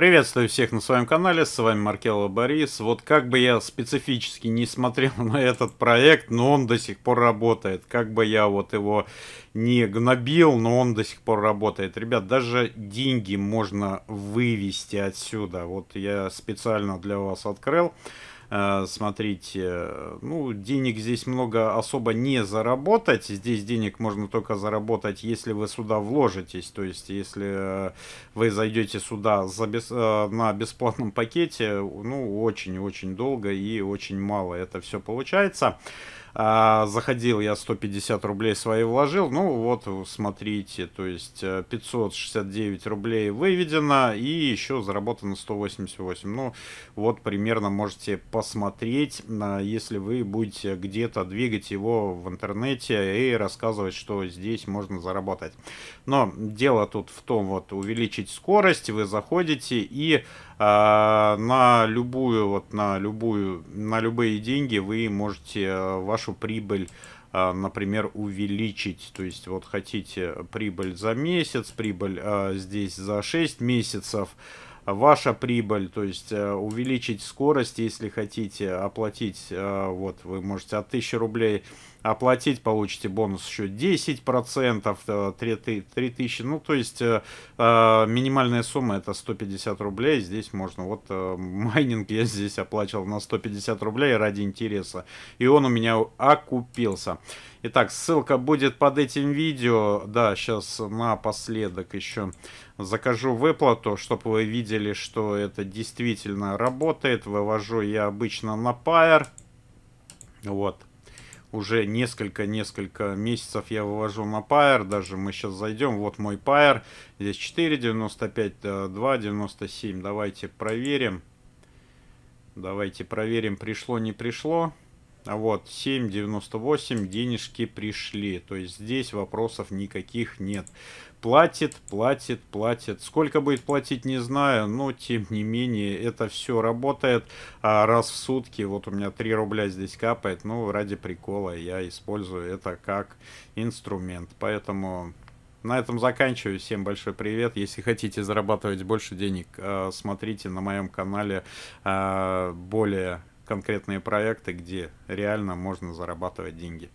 Приветствую всех на своем канале, с вами Маркелло Борис. Вот как бы я специфически не смотрел на этот проект, но он до сих пор работает. Как бы я вот его не гнобил, но он до сих пор работает. Ребят, даже деньги можно вывести отсюда. Вот я специально для вас открыл. Э, смотрите, э, ну, денег здесь много особо не заработать. Здесь денег можно только заработать, если вы сюда вложитесь. То есть, если э, вы зайдете сюда за бес... на бесплатном пакете, ну, очень-очень долго и очень мало это все получается. А, заходил я 150 рублей свои вложил. Ну вот, смотрите, то есть 569 рублей выведено и еще заработано 188. Ну вот примерно можете по посмотреть, если вы будете где-то двигать его в интернете и рассказывать, что здесь можно заработать. Но дело тут в том, вот увеличить скорость, вы заходите и а, на любую вот на любую на любые деньги вы можете а, вашу прибыль а, например, увеличить. То есть вот хотите прибыль за месяц, прибыль а, здесь за 6 месяцев, ваша прибыль, то есть э, увеличить скорость, если хотите оплатить, э, вот вы можете от 1000 рублей оплатить, получите бонус еще 10%, 3000, э, ну то есть минимальная сумма это 150 рублей, здесь можно, вот майнинг я здесь оплачивал на 150 рублей ради интереса, и он у меня окупился. Итак, ссылка будет под этим видео. Да, сейчас напоследок еще закажу выплату, чтобы вы видели, что это действительно работает. Вывожу я обычно на Pair. Вот. Уже несколько-несколько месяцев я вывожу на Pair. Даже мы сейчас зайдем. Вот мой Pair. Здесь 4, 95, 2, 97. Давайте проверим. Давайте проверим, пришло, не пришло. А вот, 7,98 денежки пришли. То есть здесь вопросов никаких нет. Платит, платит, платит. Сколько будет платить, не знаю, но тем не менее это все работает а раз в сутки. Вот у меня 3 рубля здесь капает. Ну, ради прикола я использую это как инструмент. Поэтому на этом заканчиваю. Всем большой привет. Если хотите зарабатывать больше денег, а, смотрите на моем канале а, более конкретные проекты, где реально можно зарабатывать деньги.